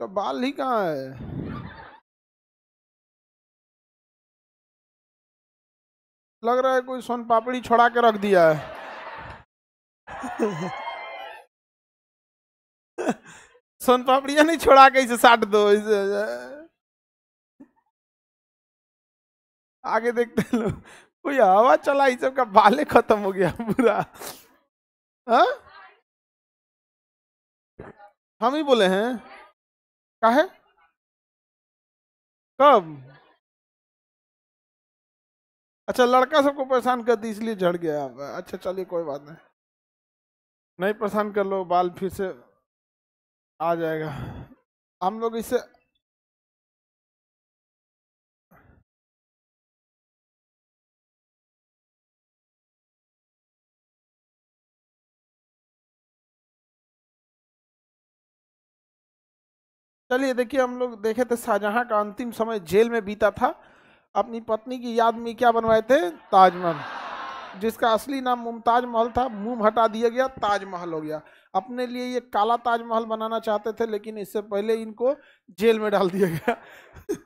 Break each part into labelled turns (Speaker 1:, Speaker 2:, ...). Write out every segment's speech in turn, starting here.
Speaker 1: तो बाल ही कहाँ है
Speaker 2: लग रहा है कोई सोन पापड़ी छोड़ा के रख दिया है सोन पापड़िया नहीं छोड़ा के इसे साट दो इसे
Speaker 1: आगे देखते लोग कोई हवा चला इस सबका बाले खत्म हो गया पूरा हाँ? हम ही बोले हैं का है कब अच्छा
Speaker 2: लड़का सबको परेशान कर दी इसलिए झड़ गया अच्छा चलिए कोई बात नहीं नहीं परेशान कर लो बाल फिर से आ जाएगा हम लोग इससे चलिए देखिए हम लोग देखे थे शाहजहाँ का अंतिम समय जेल में बीता था अपनी पत्नी की याद में क्या बनवाए थे ताजमहल जिसका असली नाम मुमताज महल था मुंह हटा दिया गया ताजमहल हो गया अपने लिए ये काला ताजमहल बनाना चाहते थे लेकिन इससे पहले इनको जेल में डाल दिया गया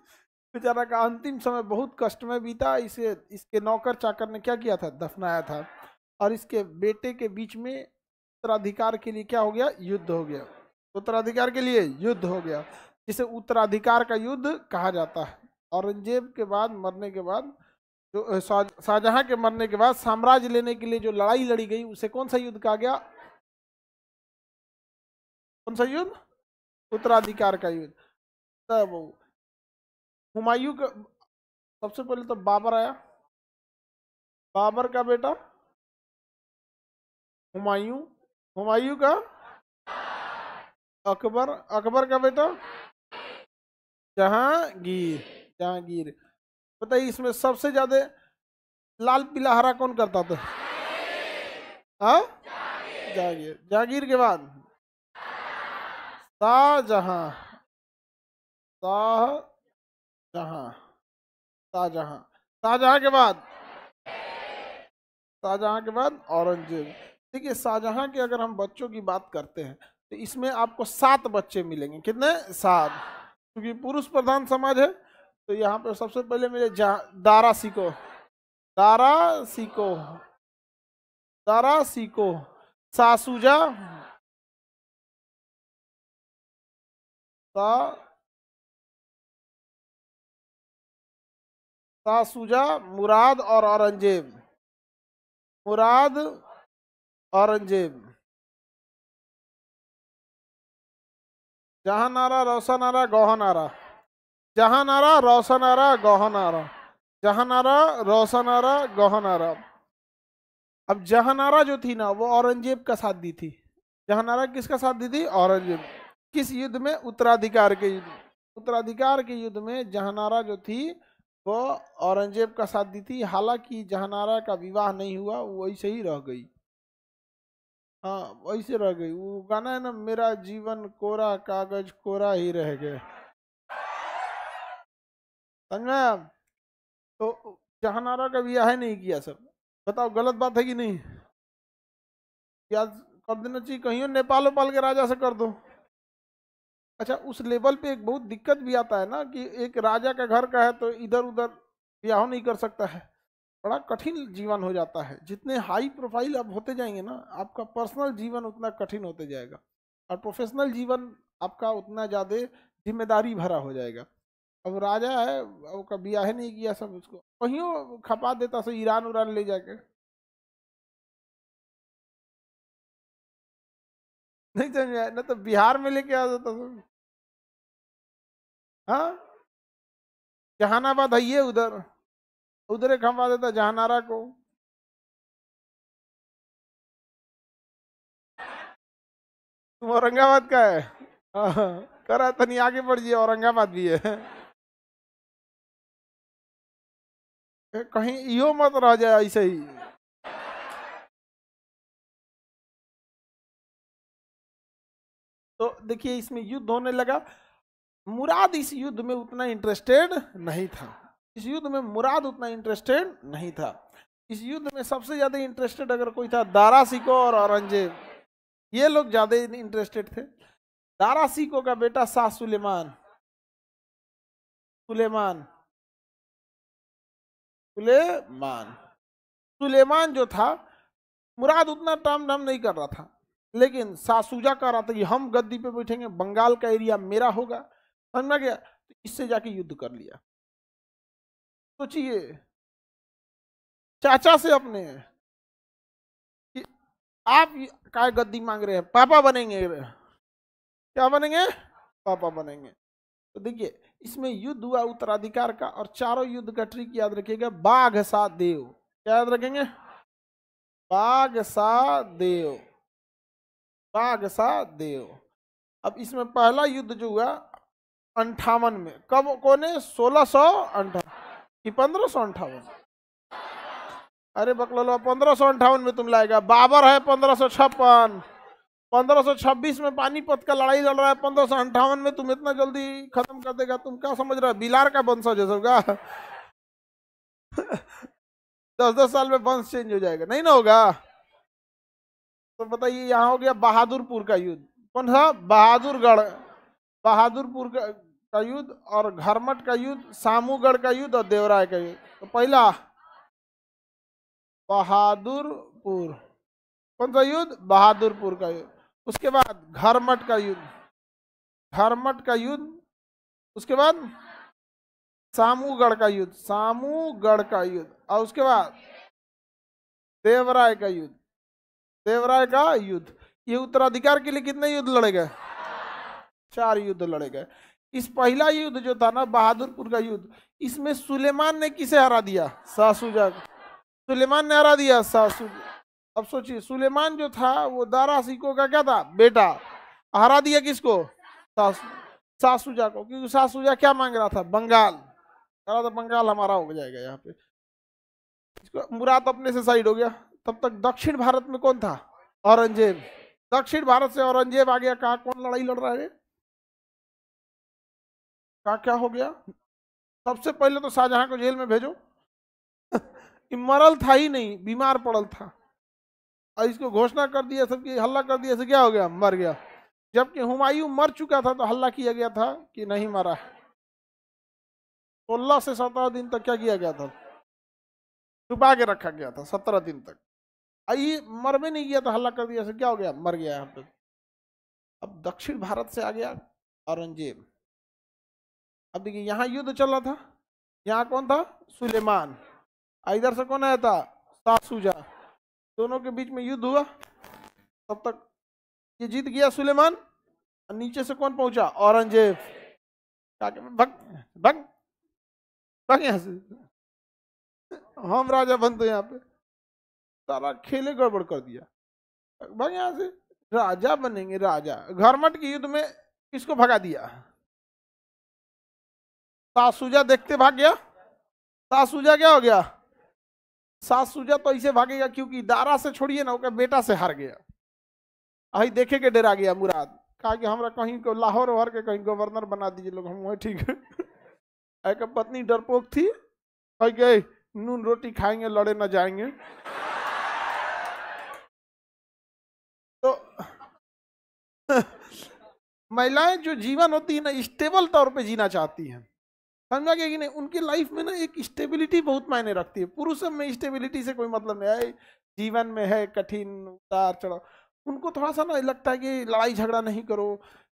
Speaker 2: बेचारा का अंतिम समय बहुत कष्ट में बीता इसे इसके नौकर चाकर ने क्या किया था दफनाया था और इसके बेटे के बीच में उत्तराधिकार के लिए क्या हो गया युद्ध हो गया उत्तराधिकार के लिए युद्ध हो गया जिसे उत्तराधिकार का युद्ध कहा जाता है औरंगजेब के बाद मरने के बाद जो शाहजहां के मरने के बाद साम्राज्य लेने के लिए जो लड़ाई लड़ी गई उसे कौन सा युद्ध कहा गया कौन सा युद्ध उत्तराधिकार का युद्ध तब
Speaker 1: हुमायूं का सबसे पहले तो बाबर आया
Speaker 2: बाबर का बेटा हुमायूं हुमायूं का अकबर अकबर का बेटा जहांगीर जहांगीर बताइए इसमें सबसे ज्यादा लाल पीला हरा कौन करता था हाँ जहांगीर जहांगीर के बाद शाहजहां शाहजहां शाहजहां शाहजहां के बाद शाहजहां के बाद औरंगजेब देखिए शाहजहां के अगर हम बच्चों की बात करते हैं तो इसमें आपको सात बच्चे मिलेंगे कितने सात क्योंकि पुरुष प्रधान समाज है तो यहाँ पर सबसे पहले मिले जा दारा सीखो दारा सीखो दारा सीखो सासूजा
Speaker 1: सा सासूजा मुराद और औरंगजेब मुराद औरंगजेब
Speaker 2: जहानारा रसनारा गहनारा जहानारा रसनारा गहनारा जहानारा रसनारा गहनारा अब जहानारा जो थी ना वो औरंगजेब का साथ दी थी जहानारा किसका साथ दी थी औरंगजेब किस युद्ध में उत्तराधिकार के युद्ध उत्तराधिकार के युद्ध में जहानारा जो थी वो औरंगजेब का साथ दी थी हालांकि जहानारा का विवाह नहीं हुआ वो ऐसे ही रह गई हाँ वैसे रह गई वो गाना है ना मेरा जीवन कोरा कागज कोरा ही रह गए तो तो जहानारा का ब्याह नहीं किया सर बताओ गलत बात है कि नहीं क्या कर देना चाहिए कहीं नेपाल वेपाल के राजा से कर दो अच्छा उस लेवल पे एक बहुत दिक्कत भी आता है ना कि एक राजा का घर का है तो इधर उधर ब्याह नहीं कर सकता है बड़ा कठिन जीवन हो जाता है जितने हाई प्रोफाइल आप होते जाएंगे ना आपका पर्सनल जीवन उतना कठिन होते जाएगा और प्रोफेशनल जीवन आपका उतना ज़्यादा जिम्मेदारी भरा हो जाएगा अब राजा है उसका ब्याह है नहीं किया सब उसको वहीं खपा देता सो
Speaker 1: ईरान उरान ले जाके नहीं समझ तो न तो बिहार में लेके आ जाता सब हाँ जहानाबाद आइए उधर उधर खंवा देता जहानारा को तुम औरंगाबाद का है हाँ, हाँ। करा नहीं आगे बढ़ जाइए औरंगाबाद भी है कहीं यो मत रह जाए ऐसे ही
Speaker 2: तो देखिए इसमें युद्ध होने लगा मुराद इस युद्ध में उतना इंटरेस्टेड नहीं था इस युद्ध में मुराद उतना इंटरेस्टेड नहीं था इस युद्ध में सबसे ज़्यादा इंटरेस्टेड अगर कोई था दारा सिको और औरंगजेब ये लोग ज़्यादा इंटरेस्टेड थे दारा सिको का बेटा शाह सुलेमान
Speaker 1: सुलेमान सुलेमान
Speaker 2: सुलेमान जो था मुराद उतना टाम डाम नहीं कर रहा था लेकिन सासूजा कह रहा था कि हम गद्दी पे बैठेंगे बंगाल का एरिया मेरा होगा समझा गया तो इससे जाके युद्ध कर लिया सोचिए चाचा से अपने कि आप का गद्दी मांग रहे हैं पापा बनेंगे क्या बनेंगे पापा बनेंगे तो देखिए इसमें युद्ध हुआ उत्तराधिकार का और चारों युद्ध का ट्रिक याद रखिएगा बाघ सा देव क्या याद रखेंगे बाघ सा देव बाघ सा देव अब इसमें पहला युद्ध जो हुआ अंठावन में कब कौन है सोलह सौ अंठावन कि पंद्रह सौ अंठावन अरे लो पंद्रह सौ अंठावन में तुम लाएगा बाबर है पंद्रह सौ छप्पन पंद्रह सौ छब्बीस में पानीपत का लड़ाई लड़ रहा है पंद्रह सौ अंठावन में तुम इतना जल्दी खत्म कर देगा तुम क्या समझ रहा है बिलार का वंशज है सबका दस दस साल में वंश चेंज हो जाएगा नहीं ना होगा तो बताइए यहाँ हो गया बहादुरपुर का युद्ध कौन सा बहादुरगढ़ बहादुरपुर का का युद्ध और घरमठ का युद्ध सामूगढ़ का युद्ध और देवराय का युद्ध तो पहला बहादुरपुर कौन सा युद्ध बहादुरपुर का युद्ध उसके बाद घरमठ का युद्ध घरमठ का युद्ध उसके बाद सामूगढ़ का युद्ध सामूगढ़ का युद्ध और उसके बाद देवराय का युद्ध देवराय का युद्ध ये उत्तराधिकार के लिए कितने युद्ध लड़े गए चार युद्ध लड़े गए इस पहला युद्ध जो था ना बहादुरपुर का युद्ध इसमें सुलेमान ने किसे हरा दिया सासुजा को सुलेमान ने हरा दिया सासुजा अब सोचिए सुलेमान जो था वो दारा सिको का क्या था बेटा हरा दिया किसको सासु सासुजा को क्योंकि सासुजा क्या मांग रहा था बंगाल कह रहा था बंगाल हमारा हो जाएगा यहाँ पे इसको मुराद अपने से साइड हो गया तब तक दक्षिण भारत में कौन था औरंगजेब दक्षिण भारत से औरंगजेब आ गया कहा कौन लड़ाई लड़ रहा है क्या क्या हो गया सबसे पहले तो शाहजहां को जेल में भेजो मरल था ही नहीं बीमार पड़ल था और इसको घोषणा कर दिया कि हल्ला कर दिया से क्या हो गया मर गया जबकि हुमायूं मर चुका था तो हल्ला किया गया था कि नहीं मरा है सोलह से सत्रह दिन तक क्या किया गया था छुपा के रखा गया था सत्रह दिन तक आई मर में नहीं गया था तो हल्ला कर दिया से क्या हो गया मर गया यहाँ पे अब दक्षिण भारत से आ गया औरंगजेब अब देखिए यहाँ युद्ध चल रहा था यहाँ कौन था सुलेमान इधर से कौन आया था सासूजा दोनों के बीच में युद्ध हुआ तब तक ये जीत गया सुलेमान और नीचे से कौन पहुंचा औरंगजेब भग भग भग यहाँ से हम राजा बनते तो यहाँ पे सारा खेले गड़बड़ कर दिया भाग यहाँ से राजा बनेंगे राजा घरमठ के युद्ध में किसको भगा दिया सासूजा देखते भाग गया सासूजा क्या हो गया सासूजा तो ऐसे भागेगा क्योंकि दारा से छोड़िए ना उसका बेटा से हार गया अभी देखे के डरा गया मुराद कहा कि हमारा कहीं को लाहौर वाहर के कहीं गवर्नर बना दीजिए लोग हम वही ठीक है एक पत्नी डरपोक थी कही गए नून रोटी खाएंगे लड़े ना जाएंगे तो महिलाएं जो जीवन होती है ना स्टेबल तौर पे जीना चाहती हैं समझा गया कि नहीं उनकी लाइफ में ना एक स्टेबिलिटी बहुत मायने रखती है पुरुषों में स्टेबिलिटी से कोई मतलब नहीं है जीवन में है कठिन उतार चढ़ाव उनको थोड़ा सा ना लगता है कि लड़ाई झगड़ा नहीं करो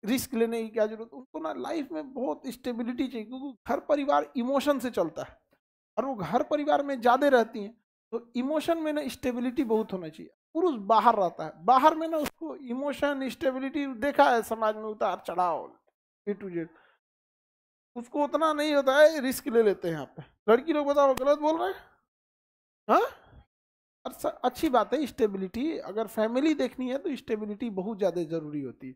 Speaker 2: रिस्क लेने की क्या जरूरत उनको ना लाइफ में बहुत स्टेबिलिटी चाहिए क्योंकि घर परिवार इमोशन से चलता है और वो घर परिवार में ज़्यादा रहती हैं तो इमोशन में ना स्टेबिलिटी बहुत होना चाहिए पुरुष बाहर रहता है बाहर में ना उसको इमोशन स्टेबिलिटी देखा है समाज में उतार चढ़ाव ए टू जेड उसको उतना नहीं होता है रिस्क ले लेते हैं यहाँ पे लड़की लोग बताओ गलत बोल रहे हैं हाँ अच्छी बात है स्टेबिलिटी अगर फैमिली देखनी है तो स्टेबिलिटी बहुत ज़्यादा ज़रूरी होती है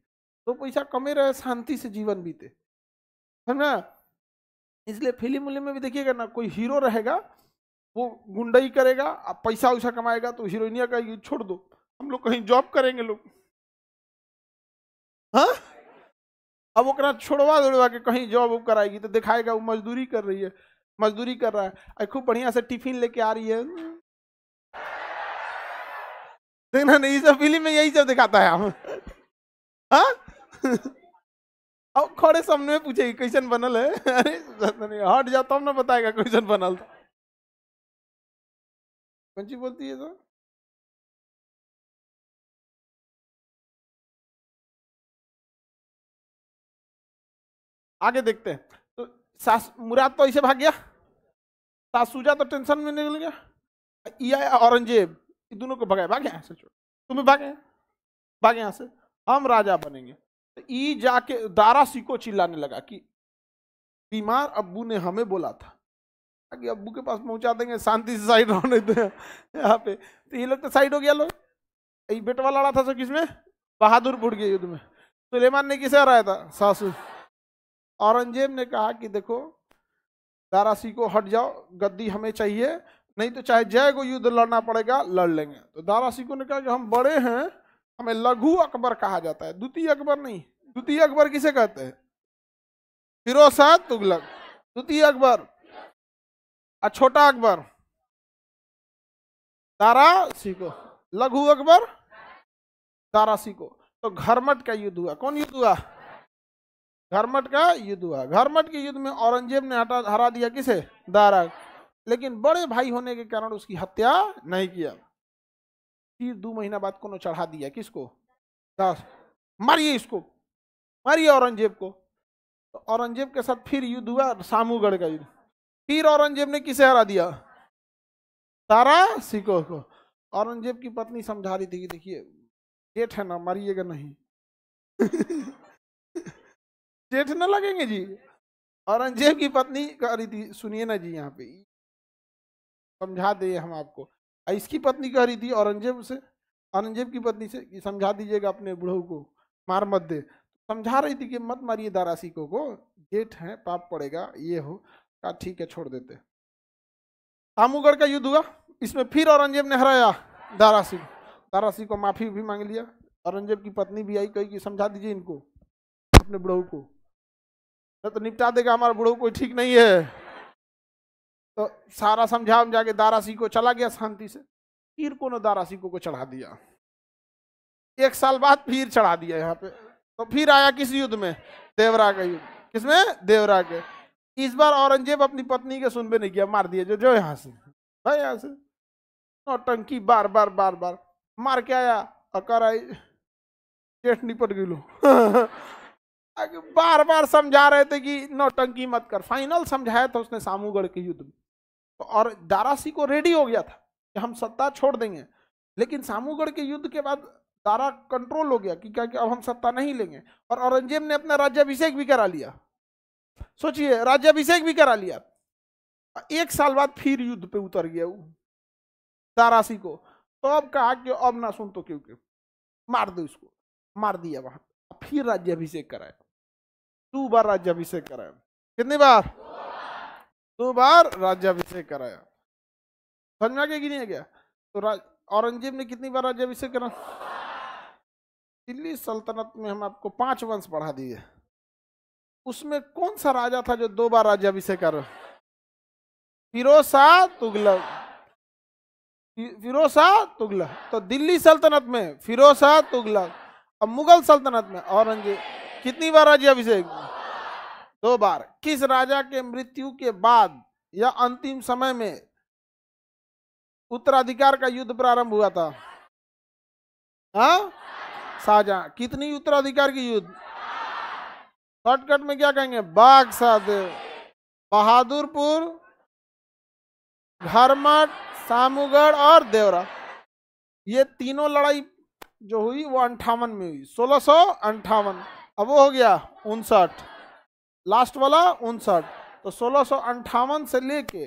Speaker 2: तो पैसा कमे रहे शांति से जीवन बीते है ना इसलिए फिल्म उलिम में भी देखिएगा ना कोई हीरो रहेगा वो गुंडई करेगा अब पैसा वैसा कमाएगा तो हीरोइनिया का छोड़ दो हम लोग कहीं जॉब करेंगे लोग हाँ अब ओकरा छोड़वा दौड़वा के कहीं जॉब वॉब कराएगी तो दिखाएगा वो मजदूरी कर रही है मजदूरी कर रहा है खूब बढ़िया से टिफिन लेके आ रही है देखना नहीं सब फिल्म में यही सब दिखाता है हम हाँ और खड़े सामने पूछे कैसन बनल है अरे हट जाओ तब ना बताएगा कैसन बनल था
Speaker 1: कौन चीज बोलती है सर आगे देखते हैं तो
Speaker 2: सास मुराद तो ऐसे भाग गया सासूजा तो टेंशन में निकल गया या औरंगजेब ये दोनों को भगाए भागे यहाँ से छोड़ तुम्हें भागे भागे यहाँ से हम राजा बनेंगे तो ई जाके दारा सीको चिल्लाने लगा कि बीमार अब्बू ने हमें बोला था कि अब्बू के पास पहुंचा देंगे शांति से साइड होने दे तो यहाँ पे तो ये लोग तो साइड हो गया लोग बेटवा लड़ा था सो किसमें बहादुरपुर के युद्ध में सुलेमान ने किसे हराया था सासू औरंगजेब ने कहा कि देखो दारासी को हट जाओ गद्दी हमें चाहिए नहीं तो चाहे जय को युद्ध लड़ना पड़ेगा लड़ लेंगे तो दारा को ने कहा कि हम बड़े हैं हमें लघु अकबर कहा जाता है द्वितीय अकबर नहीं द्वितीय अकबर किसे कहते हैं फिरोज शाह तुगलक द्वितीय अकबर और छोटा अकबर दारा सिको को लघु अकबर दारा सिको को तो घरमट का युद्ध हुआ कौन युद्ध हुआ घरमठ का युद्ध हुआ घरमठ के युद्ध में औरंगजेब ने हटा हरा दिया किसे दारा लेकिन बड़े भाई होने के कारण उसकी हत्या नहीं किया फिर दो महीना बाद को चढ़ा दिया किसको दास मारिए इसको मारिए औरंगजेब को तो औरंगजेब के साथ फिर युद्ध हुआ सामूगढ़ का युद्ध फिर औरंगजेब ने किसे हरा दिया तारा सिको को औरंगजेब की पत्नी समझा रही थी कि देखिए जेठ है ना मारिएगा नहीं जेठ न लगेंगे जी औरंगजेब की पत्नी कह रही थी सुनिए ना जी यहाँ पे समझा दे हम आपको इसकी पत्नी कह रही थी औरंगजेब से औरंगजेब की पत्नी से कि समझा दीजिएगा अपने बूढ़ों को मार मत दे समझा रही थी कि मत मारिए दारा सिको को जेठ है पाप पड़ेगा ये हो कहा ठीक है छोड़ देते आमूगढ़ का युद्ध हुआ इसमें फिर औरंगजेब ने हराया दारा सिंह दारा सिंह को माफी भी मांग लिया औरंगजेब की पत्नी भी आई कही कि समझा दीजिए इनको अपने बड़ों को तो, तो निपटा देगा हमारा बुढ़ो कोई ठीक नहीं है तो सारा समझा हम जाके सिंह को चला गया शांति से फिर को दारा सिंह को चढ़ा दिया एक साल बाद फिर चढ़ा दिया यहाँ पे तो फिर आया किस युद्ध में देवरा का युद्ध किसमें देवरा के इस बार औरंगजेब अपनी पत्नी के सुनबे नहीं किया मार दिया जो जो यहाँ से भाई यहाँ से टंकी बार बार बार बार मार के आया कर आई जेठ निपट गई बार बार समझा रहे थे कि नौटंकी मत कर फाइनल समझाया था उसने सामूगढ़ के युद्ध में तो और दारासी को रेडी हो गया था कि हम सत्ता छोड़ देंगे लेकिन सामूगढ़ के युद्ध के बाद दारा कंट्रोल हो गया कि क्या कि अब हम सत्ता नहीं लेंगे और औरंगजेब ने अपना राज्याभिषेक भी करा लिया सोचिए राज्याभिषेक भी करा लिया एक साल बाद फिर युद्ध पे उतर गया वो दारासी को तो अब कहा कि अब ना सुन तो क्यों क्यों मार दो इसको मार दिया वहां फिर राज्याभिषेक कराया दो बार राज्याभिषेक कराया कितनी बार दो बार राज्याभिषेक कराया समझ में आ गया कि नहीं आ गया तो औरंगजेब ने कितनी बार राज्याभिषेक करा दिल्ली सल्तनत में हम आपको पांच वंश पढ़ा दिए उसमें कौन सा राजा था जो दो बार राज्याभिषेक कर फिरोसा तुगलक फिरोसा तुगलक तो दिल्ली सल्तनत में फिरोसा तुगलक और मुगल सल्तनत में औरंगजेब कितनी बार राजी अभिषेक दो बार किस राजा के मृत्यु के बाद या अंतिम समय में उत्तराधिकार का युद्ध प्रारंभ हुआ था हाँ कितनी उत्तराधिकार की युद्ध शॉर्टकट में क्या कहेंगे बाग साहदेव बहादुरपुर घरमठ सामूगढ़ और देवरा ये तीनों लड़ाई जो हुई वो अंठावन में हुई सोलह सौ अंठावन अब वो हो गया उनसठ लास्ट वाला उनसठ तो सोलह सौ अंठावन से लेके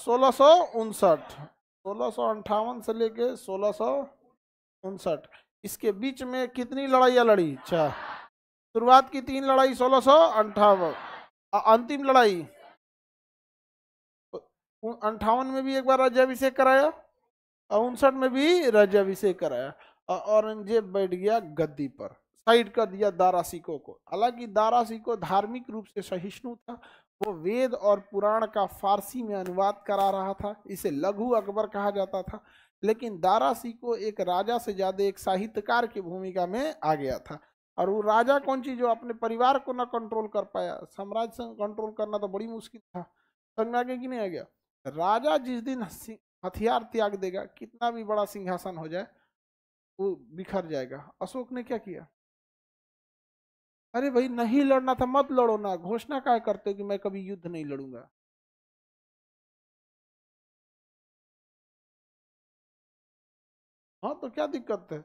Speaker 2: सोलह सौ उनसठ सोलह सौ अंठावन से लेके सोलह सौ उनसठ इसके बीच में कितनी लड़ाइयाँ लड़ी अच्छा शुरुआत की तीन लड़ाई सोलह सौ अंठावन अंतिम लड़ाई अंठावन में भी एक बार राज्यभिषेक कराया और उनसठ में भी राज्यभिषेक कराया और औरंगजेब बैठ गया गद्दी पर साइड कर दिया सिको को हालांकि दारासिको धार्मिक रूप से सहिष्णु था वो वेद और पुराण का फारसी में अनुवाद करा रहा था इसे लघु अकबर कहा जाता था लेकिन दारासिको एक राजा से ज़्यादा एक साहित्यकार की भूमिका में आ गया था और वो राजा कौन चीज जो अपने परिवार को ना कंट्रोल कर पाया साम्राज्य से कंट्रोल करना तो बड़ी मुश्किल था समझ में आ कि नहीं आ गया राजा जिस दिन हथियार त्याग देगा कितना भी बड़ा सिंहासन हो जाए वो बिखर जाएगा अशोक ने क्या किया अरे भाई नहीं लड़ना था मत लड़ो ना घोषणा काय करते हो कि मैं कभी
Speaker 1: युद्ध नहीं लड़ूंगा
Speaker 2: हाँ तो क्या दिक्कत है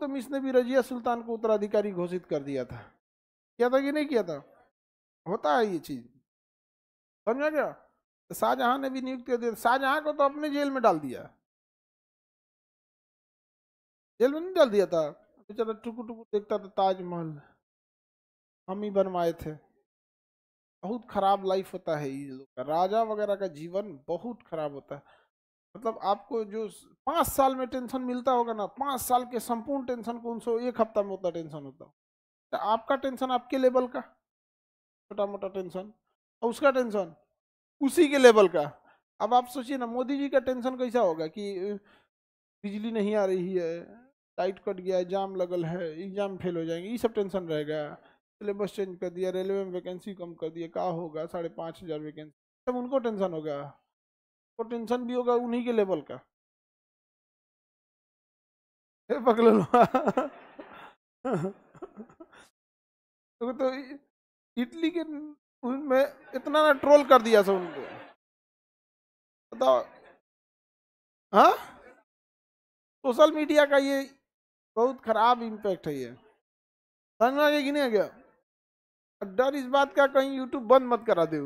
Speaker 2: तमिश ने भी रजिया सुल्तान को उत्तराधिकारी घोषित कर दिया था किया था कि नहीं किया था होता है ये चीज समझा क्या तो शाहजहां ने भी नियुक्त कर दिया शाहजहां को तो अपने जेल में डाल दिया जेल में नहीं डाल दिया था बेचारा टुकु टुकु देखता था ताजमहल हम ही बनवाए थे बहुत खराब लाइफ होता है ये लोग का राजा वगैरह का जीवन बहुत खराब होता है मतलब आपको जो पाँच साल में टेंशन मिलता होगा ना पाँच साल के संपूर्ण टेंशन को उनसे एक हफ्ता में उतना टेंशन होता हो तो आपका टेंशन आपके लेवल का छोटा मोटा टेंशन और उसका टेंशन उसी के लेवल का अब आप सोचिए ना मोदी जी का टेंशन कैसा होगा कि बिजली नहीं आ रही है लाइट कट गया है जाम लगल है एग्जाम फेल हो जाएंगे ये सब टेंशन रहेगा सिलेबस चेंज कर दिया रेलवे में वैकेंसी कम कर दिया क्या होगा साढ़े पाँच हज़ार वैकेंसी तब उनको टेंशन हो होगा तो टेंशन भी होगा उन्हीं के लेवल का
Speaker 1: पकड़ लो तो, तो इटली के उनमें
Speaker 2: इतना ना ट्रोल कर दिया सब उनको बताओ हाँ सोशल मीडिया का ये बहुत खराब इम्पैक्ट है ये समझ में आ गया कि नहीं आ गया डर इस बात का कहीं यूट्यूब बंद मत करा
Speaker 1: दे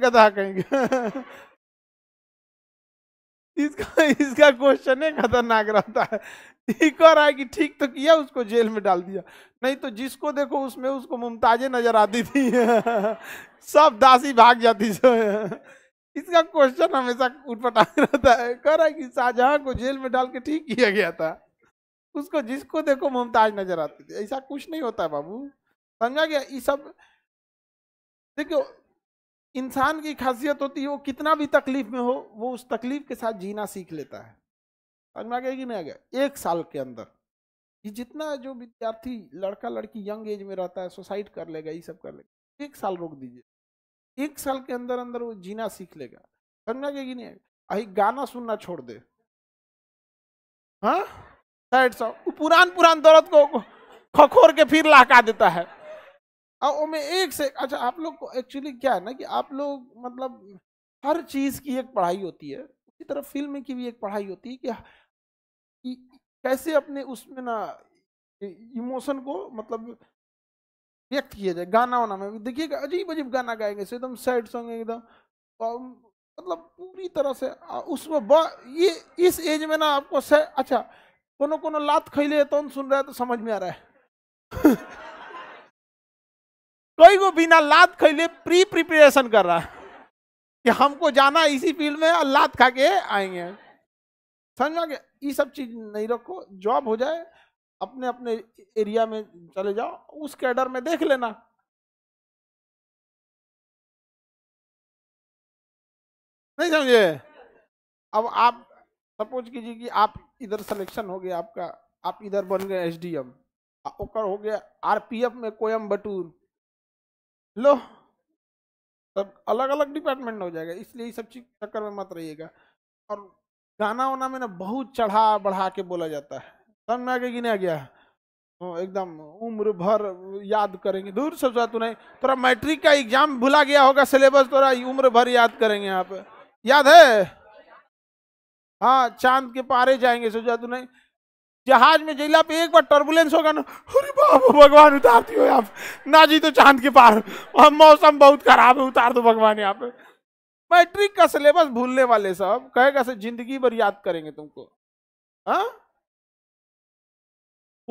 Speaker 1: गधा कहेंगे
Speaker 2: इसका इसका क्वेश्चन ही खतरनाक रहता है ये कह रहा है कि ठीक तो किया उसको जेल में डाल दिया नहीं तो जिसको देखो उसमें उसको मुमताजे नजर आती थी सब दासी भाग जाती थी इसका क्वेश्चन हमेशा उठपटांग रहता है कह रहा है कि शाहजहां को जेल में डाल के ठीक किया गया था उसको जिसको देखो मुमताज नजर आती थी ऐसा कुछ नहीं होता बाबू समझा गया ये सब देखियो इंसान की खासियत होती है वो कितना भी तकलीफ में हो वो उस तकलीफ के साथ जीना सीख लेता है समझ में आ गया कि नहीं आ गया एक साल के अंदर ये जितना जो विद्यार्थी लड़का लड़की यंग एज में रहता है सुसाइड कर लेगा ये सब कर लेगा एक साल रोक दीजिए एक साल के अंदर अंदर वो जीना सीख लेगा समझ में आ गया कि नहीं आएगा गाना सुनना छोड़ दे हाँ साइड सॉन्ग पुरान पुरान दर्द को खखोर के फिर लहका देता है और मैं एक से अच्छा आप लोग को एक्चुअली क्या है ना कि आप लोग मतलब हर चीज़ की एक पढ़ाई होती है उसी तरह फिल्म की भी एक पढ़ाई होती है कि, कि कैसे अपने उसमें ना इमोशन को मतलब व्यक्त किया जाए गाना वाना में देखिएगा अजीब अजीब गाना गाएंगे एकदम सैड सॉन्ग एकदम मतलब पूरी तरह से उसमें ब ये इस एज में ना आपको से अच्छा कोनो कोनो लात खैले तो सुन रहा है तो समझ में आ रहा है कई को बिना लात खैले प्री प्रिपरेशन कर रहा है कि हमको जाना इसी फील्ड में और लात खा के आएंगे समझ में ये सब चीज नहीं रखो जॉब हो जाए अपने अपने एरिया में चले जाओ उस कैडर में देख लेना नहीं समझे अब आप सपोज कीजिए कि आप इधर सिलेक्शन हो गया आपका आप इधर बन गए एसडीएम ओकर हो गया आरपीएफ में कोयम बटूर लो सब अलग अलग डिपार्टमेंट हो जाएगा इसलिए सब चीज चक्कर में मत रहिएगा और गाना वाना में ना बहुत चढ़ा बढ़ा के बोला जाता है समझ में आगे गिना गया तो एकदम उम्र भर याद करेंगे दूर सब तू नहीं थोड़ा मैट्रिक का एग्जाम भुला गया होगा सिलेबस थोड़ा उम्र भर याद करेंगे यहाँ पे याद है हाँ चांद के पारे जाएंगे सोचा तू नहीं जहाज में जिला पे एक बार टर्बुलेंस होगा ना अरे बाप भगवान उतार दियो आप ना जी तो चांद के पार और मौसम बहुत खराब है उतार दो भगवान यहाँ पे मैट्रिक का सिलेबस भूलने वाले सब कहेगा से जिंदगी भर याद करेंगे तुमको हा?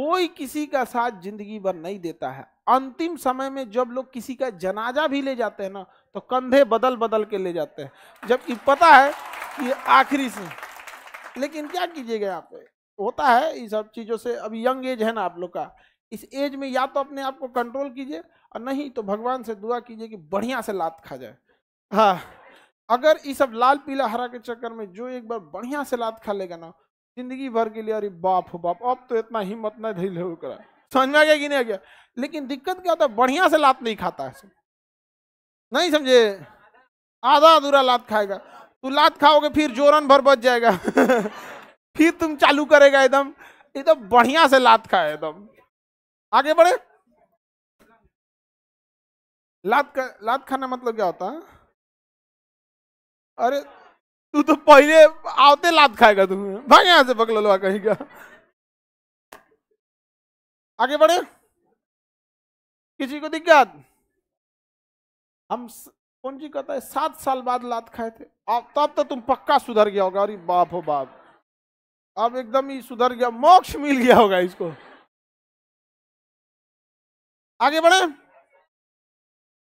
Speaker 2: कोई किसी का साथ जिंदगी भर नहीं देता है अंतिम समय में जब लोग किसी का जनाजा भी ले जाते हैं ना तो कंधे बदल बदल के ले जाते हैं जबकि पता है कि आखिरी से लेकिन क्या कीजिएगा यहाँ पे होता है ये सब चीज़ों से अभी यंग एज है ना आप लोग का इस एज में या तो अपने आप को कंट्रोल कीजिए और नहीं तो भगवान से दुआ कीजिए कि बढ़िया से लात खा जाए हाँ अगर ये सब लाल पीला हरा के चक्कर में जो एक बार बढ़िया से लात खा लेगा ना जिंदगी भर के लिए अरे बाप हो बाप अब तो इतना हिम्मत नहीं ढील हो करा समझ में आ गया कि नहीं आ गया लेकिन दिक्कत क्या होता है बढ़िया से लात नहीं खाता है नहीं समझे आधा अधूरा लात खाएगा तू लात खाओगे फिर जोरन भर बच जाएगा फिर तुम चालू करेगा एकदम एकदम तो बढ़िया से लात खाए एकदम आगे बढ़े लात का लात खाना मतलब क्या होता है अरे तू तो पहले आते लात खाएगा तू भाग यहां से पकड़ लो कहीं का आगे बढ़े किसी को दिक्कत हम कौन जी कहता है सात साल बाद लात खाए थे अब तब तो तुम पक्का सुधर गया होगा अरे बाप हो बाप अब एकदम ही सुधर गया मोक्ष मिल गया होगा इसको आगे बढ़े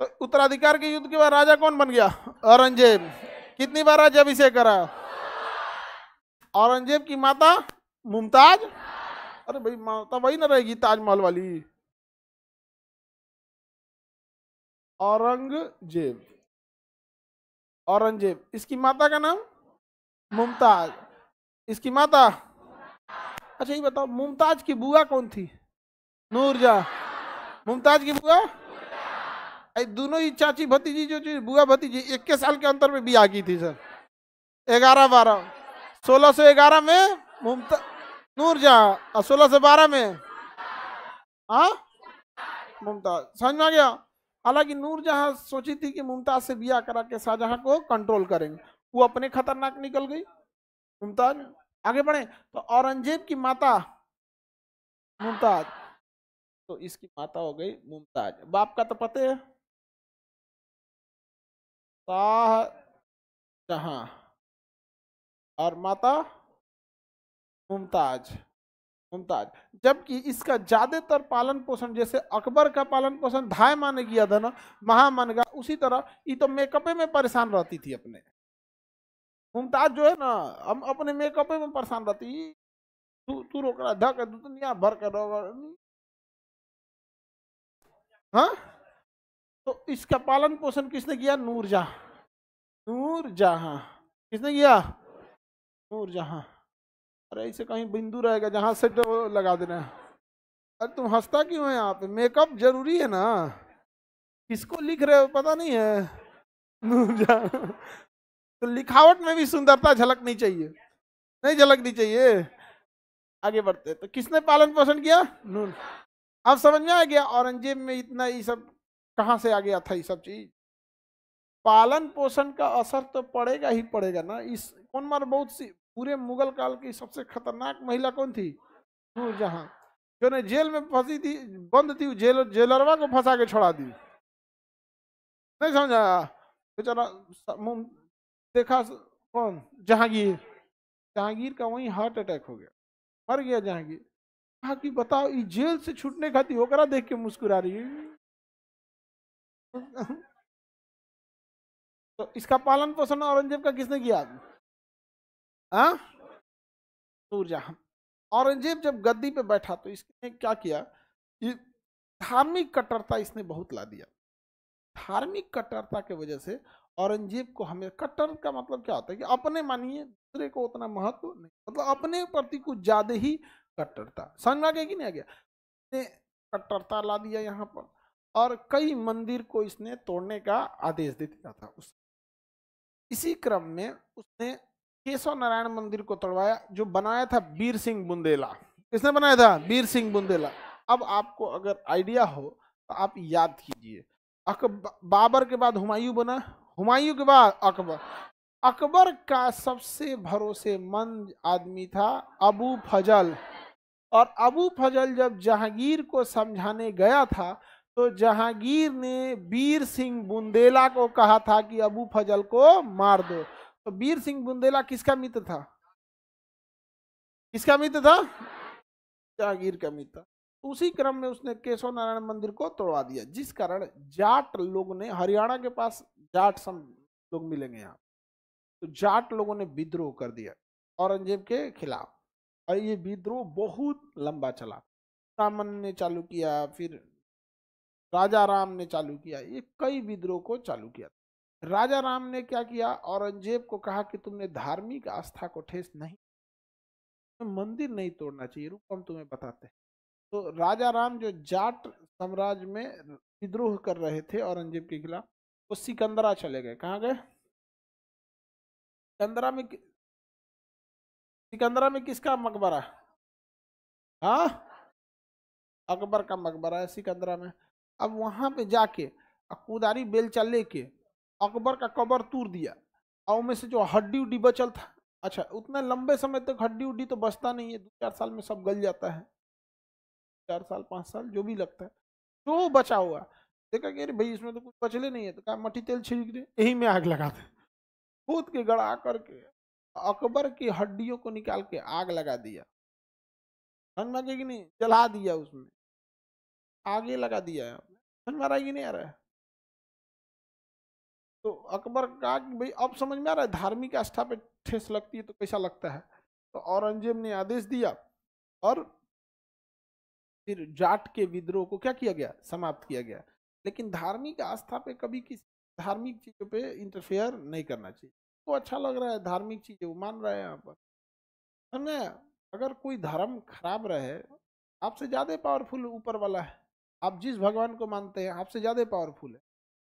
Speaker 2: तो उत्तराधिकार के युद्ध के बाद राजा कौन बन गया औरंगजेब कितनी बार राज्य अभिषेक करा औरंगजेब की माता मुमताज अरे भाई माता वही ना रहेगी ताजमहल वाली औरंगजेब औरंगजेब इसकी माता का नाम मुमताज इसकी माता अच्छा ये बताओ मुमताज की बुआ कौन थी नूरजा मुमताज की बुआ दोनों ही चाची भतीजी जो चीज बुआ भतीजी इक्कीस साल के अंतर में भी आ गई थी सर ग्यारह बारह सोलह सौ ग्यारह में मुमता नूरजा और सोलह सौ बारह में हाँ मुमताज समझ में आ गया हालांकि नूरजहाँ सोची थी कि मुमताज से बिया करा के शाहजहाँ को कंट्रोल करेंगे वो अपने खतरनाक निकल गई मुमताज आगे बढ़े तो औरंगजेब की माता मुमताज तो इसकी माता हो गई मुमताज बाप का तो पते है जहां और माता मुमताज मुमताज जबकि इसका ज़्यादातर पालन पोषण जैसे अकबर का पालन पोषण धाय माने किया था ना महामन का उसी तरह ये तो मेकअपे में परेशान रहती थी अपने मुमताज जो है ना हम अपने मेकअप में परेशान रहती तू तू रोक रहा धक दुनिया तो भर के कर हाँ तो इसका पालन पोषण किसने किया नूर जहा नूर नूरजहां किसने किया नूर नूरजहां अरे ऐसे कहीं बिंदु रहेगा जहाँ से लगा देना अरे तुम हंसता क्यों है यहाँ पे मेकअप जरूरी है ना किसको लिख रहे हो पता नहीं है नूर नूरजहां तो लिखावट में भी सुंदरता झलकनी चाहिए नहीं झलकनी चाहिए आगे बढ़ते तो किसने पालन पोषण किया नून अब समझ में आ गया औरंगजेब में इतना ये सब कहाँ से आ गया था ये सब चीज पालन पोषण का असर तो पड़ेगा ही पड़ेगा ना इस कौन मार बहुत सी पूरे मुगल काल की सबसे खतरनाक महिला कौन थी जहाँ जो ने जेल में फंसी थी बंद थी जेल जेलरवा को फंसा के छोड़ा दी नहीं समझ आया बेचारा देखा कौन जहांगीर जहांगीर का वहीं हार्ट अटैक हो गया मर गया जहांगीर कहा कि बताओ ये जेल से छूटने खाती होकर देख के मुस्कुरा रही है तो इसका पालन पोषण औरंगजेब का किसने किया हाँ? नूरजहां औरंगजेब जब गद्दी पे बैठा तो इसने क्या किया धार्मिक कट्टरता इसने बहुत ला दिया धार्मिक कट्टरता के वजह से औरंगजेब को हमें कट्टर का मतलब क्या होता है कि अपने मानिए दूसरे को उतना महत्व नहीं मतलब अपने प्रति कुछ ज़्यादा ही कट्टरता समझ में आ गया कि नहीं आ गया कट्टरता ला दिया यहाँ पर और कई मंदिर को इसने तोड़ने का आदेश दे दिया था उस इसी क्रम में उसने केशव नारायण मंदिर को तोड़वाया जो बनाया था बीर सिंह बुंदेला किसने बनाया था बीर सिंह बुंदेला अब आपको अगर आइडिया हो तो आप याद कीजिए बाबर के बाद हुमायूं बना हुमायूं के बाद अकबर अकबर का सबसे भरोसेमंद आदमी था अबू फजल और अबू फजल जब जहांगीर को समझाने गया था तो जहांगीर ने बीर सिंह बुंदेला को कहा था कि अबू फजल को मार दो तो बीर सिंह बुंदेला किसका मित्र था किसका मित्र था जहांगीर का मित्र उसी क्रम में उसने केशव नारायण मंदिर को तोड़वा दिया जिस कारण जाट लोग ने हरियाणा के पास जाट सम लोग मिलेंगे यहाँ तो जाट लोगों ने विद्रोह कर दिया औरंगजेब के खिलाफ और ये विद्रोह बहुत लंबा चला रामन ने चालू किया फिर राजा राम ने चालू किया ये कई विद्रोह को चालू किया राजा राम ने क्या किया औरंगजेब को कहा कि तुमने धार्मिक आस्था को ठेस नहीं तो मंदिर नहीं तोड़ना चाहिए रूप हम तुम्हें बताते हैं तो राजा राम जो जाट साम्राज्य में विद्रोह कर रहे थे औरंगजेब के खिलाफ वो सिकंदरा चले गए कहाँ गए सिकंदरा में सिकंदरा में किसका मकबरा हाँ अकबर का मकबरा है सिकंदरा में अब वहाँ पे जाके कुदारी बेलचा लेके अकबर का कबर तूर दिया और उनमें से जो हड्डी उड्डी बचल था अच्छा उतना लंबे समय तक हड्डी उड्डी तो बचता नहीं है दो चार साल में सब गल जाता है चार साल पाँच साल जो भी लगता है जो बचा हुआ तो कहा कि अरे भाई इसमें तो कुछ बचले नहीं है तो कहा मट्टी तेल छिड़क दे यही में आग लगा दे कूद के गड़ा करके अकबर की हड्डियों को निकाल के आग लगा दिया समझ में आगे कि नहीं जला दिया उसमें आगे लगा दिया है समझ में आ रहा है कि नहीं आ रहा है तो अकबर कहा कि भाई अब समझ में आ रहा है धार्मिक आस्था पे ठेस लगती है तो कैसा लगता है तो औरंगजेब ने आदेश दिया और फिर जाट के विद्रोह को क्या किया गया समाप्त किया गया लेकिन धार्मिक आस्था पे कभी किसी धार्मिक चीज़ों पे इंटरफेयर नहीं करना चाहिए तो अच्छा लग रहा है धार्मिक चीज़ें वो मान रहा है यहाँ पर समझे अगर कोई धर्म खराब रहे आपसे ज़्यादा पावरफुल ऊपर वाला है आप जिस भगवान को मानते हैं आपसे ज़्यादा पावरफुल है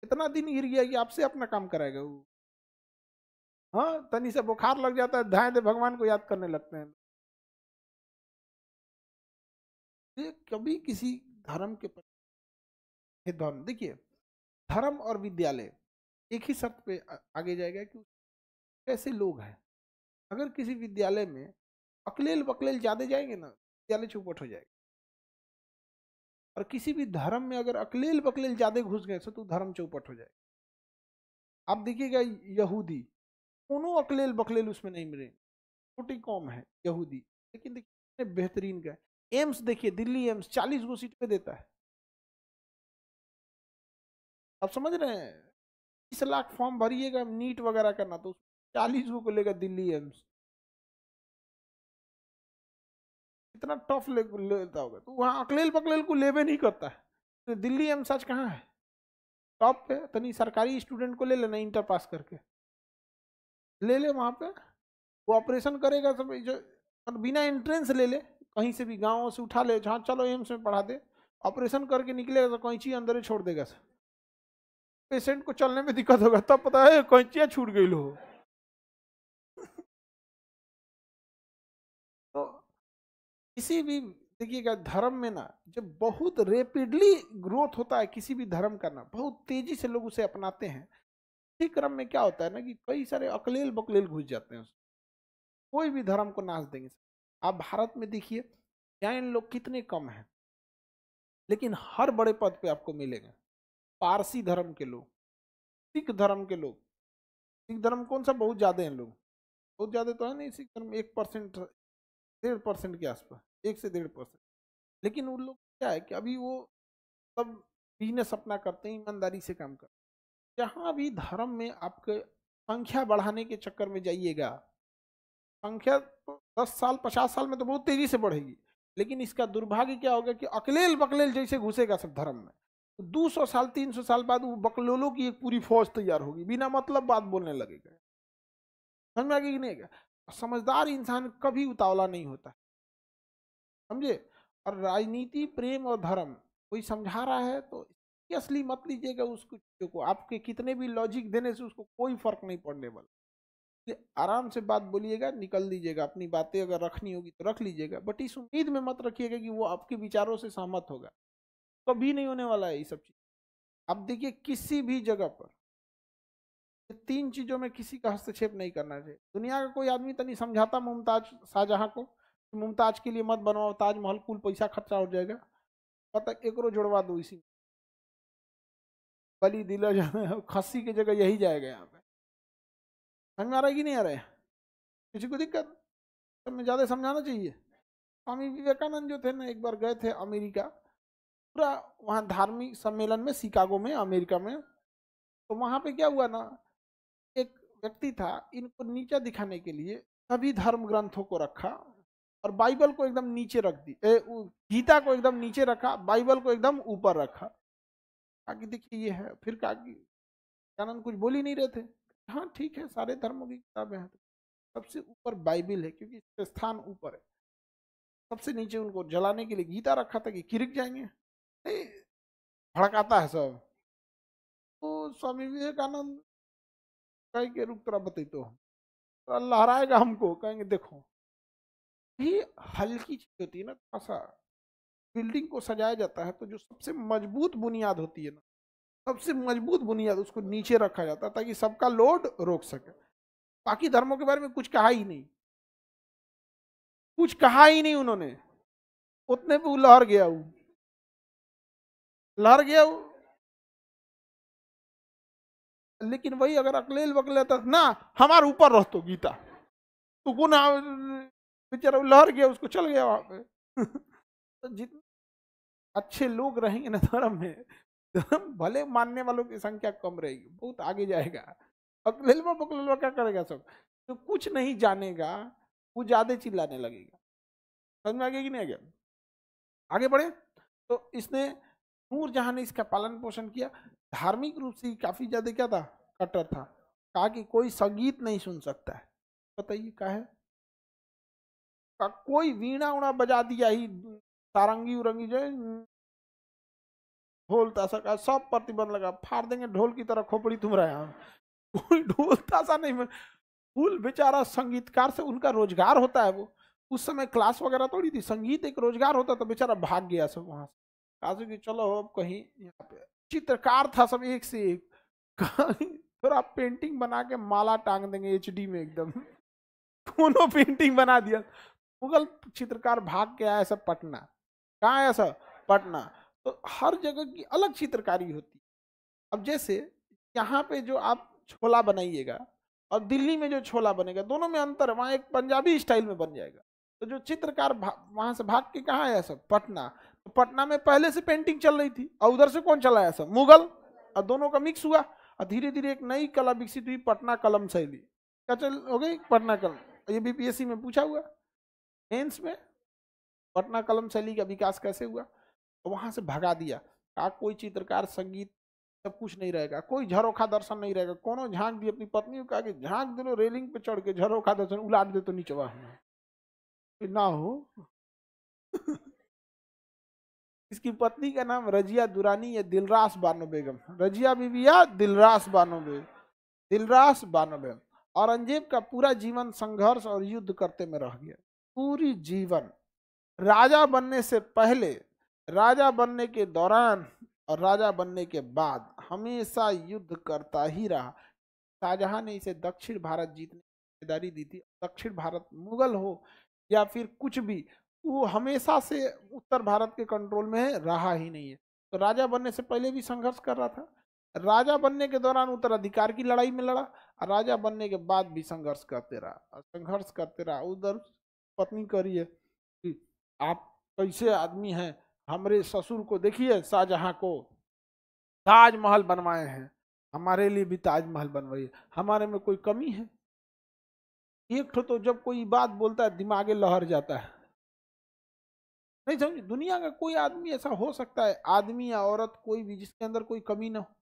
Speaker 2: इतना दिन गिर गया कि आपसे अपना काम कराएगा वो हाँ तनी से बुखार लग
Speaker 1: जाता है ध्यान दे भगवान को याद करने लगते हैं
Speaker 2: ये कभी किसी धर्म के धर्म देखिए धर्म और विद्यालय एक ही शर्त पे आगे जाएगा कि कैसे लोग हैं अगर किसी विद्यालय में अकलेल बकलेल ज़्यादा जाएंगे ना विद्यालय चौपट हो जाएगा और किसी भी धर्म में अगर अकलेल बकलेल ज़्यादा घुस गए तो धर्म चौपट हो जाएगा आप देखिएगा यहूदी कोनो अकलेल बकलेल उसमें नहीं मिले छोटी कौम है यहूदी लेकिन देखिए बेहतरीन का एम्स देखिए दिल्ली एम्स चालीस गो सीट पे देता है आप समझ रहे हैं तीस लाख फॉर्म भरिएगा नीट वगैरह करना तो चालीस को लेगा दिल्ली एम्स इतना टफ ले, लेता होगा तो वहाँ अकलेल पकलेल को लेवे नहीं करता है तो दिल्ली एम्स आज कहाँ है टॉप पे तो नहीं सरकारी स्टूडेंट को ले लेना इंटर पास करके ले ले वहाँ पे वो ऑपरेशन करेगा सब जो बिना एंट्रेंस ले ले कहीं से भी गाँव से उठा ले जहाँ चलो एम्स में पढ़ा दे ऑपरेशन करके निकलेगा तो कैंची अंदर ही छोड़ देगा सर पेशेंट को चलने में दिक्कत होगा तब पता है कैंचियाँ छूट गई लो तो किसी भी देखिएगा धर्म में ना जब बहुत रेपिडली ग्रोथ होता है किसी भी धर्म का ना बहुत तेजी से लोग उसे अपनाते हैं इसी क्रम में क्या होता है ना कि कई सारे अकलेल बकलेल घुस जाते हैं कोई भी धर्म को नाश देंगे आप भारत में देखिए जैन लोग कितने कम हैं लेकिन हर बड़े पद पे आपको मिलेगा पारसी धर्म के लोग सिख धर्म के लोग सिख धर्म कौन सा बहुत ज़्यादा हैं लोग बहुत ज़्यादा तो है नहीं सिख धर्म एक परसेंट डेढ़ परसेंट के आसपास एक से डेढ़ परसेंट लेकिन उन लोग क्या है कि अभी वो सब बिजनेस अपना करते हैं ईमानदारी से काम करते हैं जहाँ भी धर्म में आपके संख्या बढ़ाने के चक्कर में जाइएगा संख्या तो दस साल पचास साल में तो बहुत तेज़ी से बढ़ेगी लेकिन इसका दुर्भाग्य क्या होगा कि अकलेल बकलेल जैसे घुसेगा सब धर्म में दो सौ साल तीन सौ साल बाद वो बकलोलो की एक पूरी फौज तैयार होगी बिना मतलब बात बोलने लगेगा समझ में आ गया कि नहीं समझदार इंसान कभी उतावला नहीं होता समझे और राजनीति प्रेम और धर्म कोई समझा रहा है तो असली मत लीजिएगा उसको चीज़ों को आपके कितने भी लॉजिक देने से उसको कोई फर्क नहीं पड़ने वाला आराम से बात बोलिएगा निकल दीजिएगा अपनी बातें अगर रखनी होगी तो रख लीजिएगा बट इस उम्मीद में मत रखिएगा कि वो आपके विचारों से सहमत होगा कभी नहीं होने वाला है ये सब चीज आप देखिए किसी भी जगह पर तीन चीजों में किसी का हस्तक्षेप नहीं करना चाहिए दुनिया का कोई आदमी तो नहीं समझाता मुमताज शाहजहां को कि मुमताज के लिए मत बनवाओ ताजमहल कुल पैसा खर्चा हो जाएगा पता एक रो जुड़वा दो इसी बली दिला खसी की जगह यही जाएगा यहाँ पे समझ में आ रहा है कि नहीं आ रहा है किसी को दिक्कत तो ज़्यादा समझाना चाहिए स्वामी विवेकानंद जो थे ना एक बार गए थे अमेरिका पूरा वहाँ धार्मिक सम्मेलन में शिकागो में अमेरिका में तो वहाँ पे क्या हुआ ना एक व्यक्ति था इनको नीचा दिखाने के लिए सभी धर्म ग्रंथों को रखा और बाइबल को एकदम नीचे रख दी ए, गीता को एकदम नीचे रखा बाइबल को एकदम ऊपर रखा कहा कि देखिए ये है फिर कहा कि कानन कुछ बोल ही नहीं रहे थे हाँ ठीक है सारे धर्मों की किताबें हैं तो सबसे ऊपर बाइबिल है क्योंकि स्थान ऊपर है सबसे नीचे उनको जलाने के लिए गीता रखा था कि किरक जाएंगे भड़काता है सब तो स्वामी विवेकानंद कह के रुक तरह बतई तो हम लहराएगा हमको कहेंगे देखो भी हल्की चीज होती है ना थोड़ा सा बिल्डिंग को सजाया जाता है तो जो सबसे मजबूत बुनियाद होती है ना सबसे मजबूत बुनियाद उसको नीचे रखा जाता है ताकि सबका लोड रोक सके बाकी धर्मों के बारे में कुछ कहा ही नहीं कुछ कहा ही नहीं उन्होंने उतने पे वो लहर
Speaker 1: गया वो लहर गया वो
Speaker 2: लेकिन वही अगर अकलेल वकले था तो ना हमारे ऊपर रह तो गीता तो गुना बेचारा लहर गया उसको चल गया वहां पे तो जितने अच्छे लोग रहेंगे ना धर्म में धर्म भले मानने वालों की संख्या कम रहेगी बहुत आगे जाएगा अकलेलवा बकलेलवा क्या करेगा सब तो कुछ नहीं जानेगा वो ज्यादा चिल्लाने लगेगा समझ में आ गया कि नहीं आ गया आगे बढ़े तो इसने जहाँ ने इसका पालन पोषण किया धार्मिक रूप से काफ़ी ज़्यादा क्या था कट्टर था कहा कि कोई संगीत नहीं सुन सकता है बताइए का है का कोई वीणा उणा बजा दिया ही सारंगी उरंगी जो ढोल ताशा का सब प्रतिबंध लगा फाड़ देंगे ढोल की तरह खोपड़ी तुम रहे कोई ढोल ताशा नहीं फूल बेचारा संगीतकार से उनका रोजगार होता है वो उस समय क्लास वगैरह थोड़ी थी संगीत एक रोजगार होता तो बेचारा भाग गया सब वहाँ से काजू की चलो अब कहीं यहाँ पे चित्रकार था सब एक से एक फिर आप पेंटिंग बना के माला टांग देंगे एच में एकदम कोनो पेंटिंग बना दिया मुगल चित्रकार भाग के आया सब पटना कहाँ आया सब पटना तो हर जगह की अलग चित्रकारी होती अब जैसे यहाँ पे जो आप छोला बनाइएगा और दिल्ली में जो छोला बनेगा दोनों में अंतर है वहाँ एक पंजाबी स्टाइल में बन जाएगा तो जो चित्रकार वहाँ से भाग के कहाँ आया सब पटना तो पटना में पहले से पेंटिंग चल रही थी और उधर से कौन चलाया सब मुगल और दोनों का मिक्स हुआ और धीरे धीरे एक नई कला विकसित हुई पटना कलम शैली क्या चल हो गई पटना कलम ये बीपीएससी में पूछा हुआ मेन्स में पटना कलम शैली का विकास कैसे हुआ तो वहाँ से भगा दिया कहा कोई चित्रकार संगीत सब कुछ नहीं रहेगा कोई झरोखा दर्शन नहीं रहेगा कोनो झांक दी अपनी पत्नी को कहा कि झांक दे रेलिंग पे चढ़ के झरोखा दर्शन उलाट दे तो नीचे वहाँ ना हो इसकी पत्नी का नाम रजिया दुरानी या दिलरास बानो बेगम रजिया बीबी या दिलरास बानो बेगम दिलरास बानो बेगम औरंगजेब का पूरा जीवन संघर्ष और युद्ध करते में रह गया पूरी जीवन राजा बनने से पहले राजा बनने के दौरान और राजा बनने के बाद हमेशा युद्ध करता ही रहा शाहजहाँ ने इसे दक्षिण भारत जीतने की जिम्मेदारी दी थी दक्षिण भारत मुगल हो या फिर कुछ भी वो हमेशा से उत्तर भारत के कंट्रोल में रहा ही नहीं है तो राजा बनने से पहले भी संघर्ष कर रहा था राजा बनने के दौरान उत्तराधिकार की लड़ाई में लड़ा और राजा बनने के बाद भी संघर्ष करते रहा संघर्ष करते रहा उधर पत्नी करिए आप कैसे आदमी हैं हमारे ससुर को देखिए शाहजहाँ को ताजमहल बनवाए हैं हमारे लिए भी ताजमहल बनवाइए हमारे में कोई कमी है एक तो जब कोई बात बोलता है दिमागे लहर जाता है नहीं समझ दुनिया का कोई आदमी ऐसा हो सकता है आदमी या औरत कोई भी जिसके अंदर कोई कमी ना हो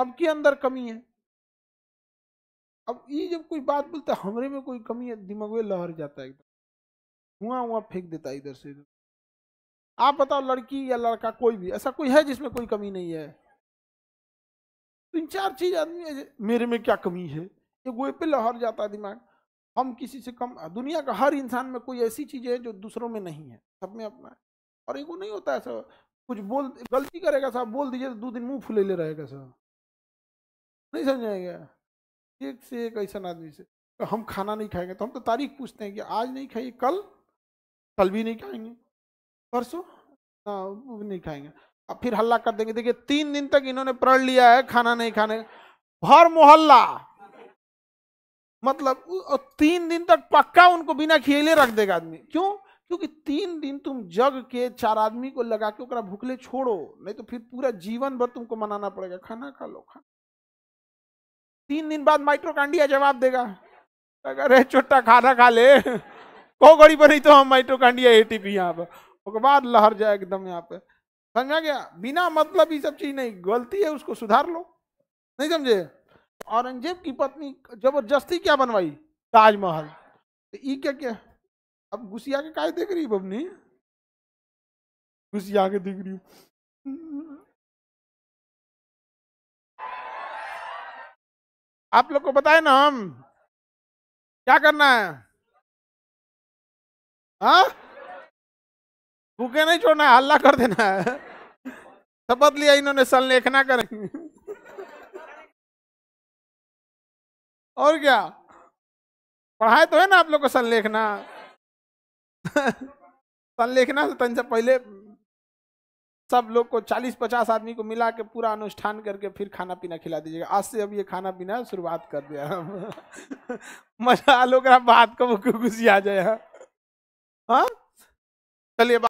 Speaker 2: सबके अंदर कमी है अब ये जब कोई बात बोलता है हमरे में कोई कमी है दिमाग में लहर जाता है एकदम हुआ हुआ फेंक देता है इधर से इधर आप बताओ लड़की या लड़का कोई भी ऐसा कोई है जिसमें कोई कमी नहीं है तीन चार चीज आदमी मेरे में क्या कमी है ये गोए पे लहर जाता है दिमाग हम किसी से कम दुनिया का हर इंसान में कोई ऐसी चीज़ है जो दूसरों में नहीं है सब में अपना है और वो नहीं होता है सर कुछ बोल गलती करेगा साहब बोल दीजिए तो दो दिन मुंह फुले ले रहेगा सर नहीं समझाएगा एक से एक ऐसा आदमी से तो हम खाना नहीं खाएंगे तो हम तो तारीख पूछते हैं कि आज नहीं खाइए कल कल भी नहीं खाएंगे परसों नहीं खाएंगे अब फिर हल्ला कर देंगे देखिए तीन दिन तक इन्होंने प्रण लिया है खाना नहीं खाने भर मोहल्ला मतलब तीन दिन तक पक्का उनको बिना खेले रख देगा आदमी क्यों क्योंकि तीन दिन तुम जग के चार आदमी को लगा के ओकरा भूखले छोड़ो नहीं तो फिर पूरा जीवन भर तुमको मनाना पड़ेगा खाना खा लो खा तीन दिन बाद माइट्रोकांडिया जवाब देगा अरे छोटा खाना खा ले को गड़ी पर नहीं तो हम माइट्रोकांडिया एटीपी यहाँ पर उसके बाद लहर जाए एकदम यहाँ पे समझा गया बिना मतलब ये सब चीज नहीं गलती है उसको सुधार लो नहीं समझे औरंगजेब की पत्नी जबरदस्ती क्या बनवाई ताजमहल तो ई क्या क्या अब घुसिया के काय देख रही बबनी
Speaker 1: घुसिया के देख रही आप लोग को बताए ना हम क्या करना है हा?
Speaker 2: भूखे नहीं छोड़ना है हल्ला कर देना है शपथ लिया इन्होंने संलेखना करेंगे और क्या पढ़ाए तो है ना आप लोग को संलेखना संलेखना से तन तो पहले सब लोग को चालीस पचास आदमी को मिला के पूरा अनुष्ठान करके फिर खाना पीना खिला दीजिएगा आज से अब ये खाना पीना शुरुआत कर दिया हम मजा लोग बात कब घुसी आ जाए हाँ, हाँ? चलिए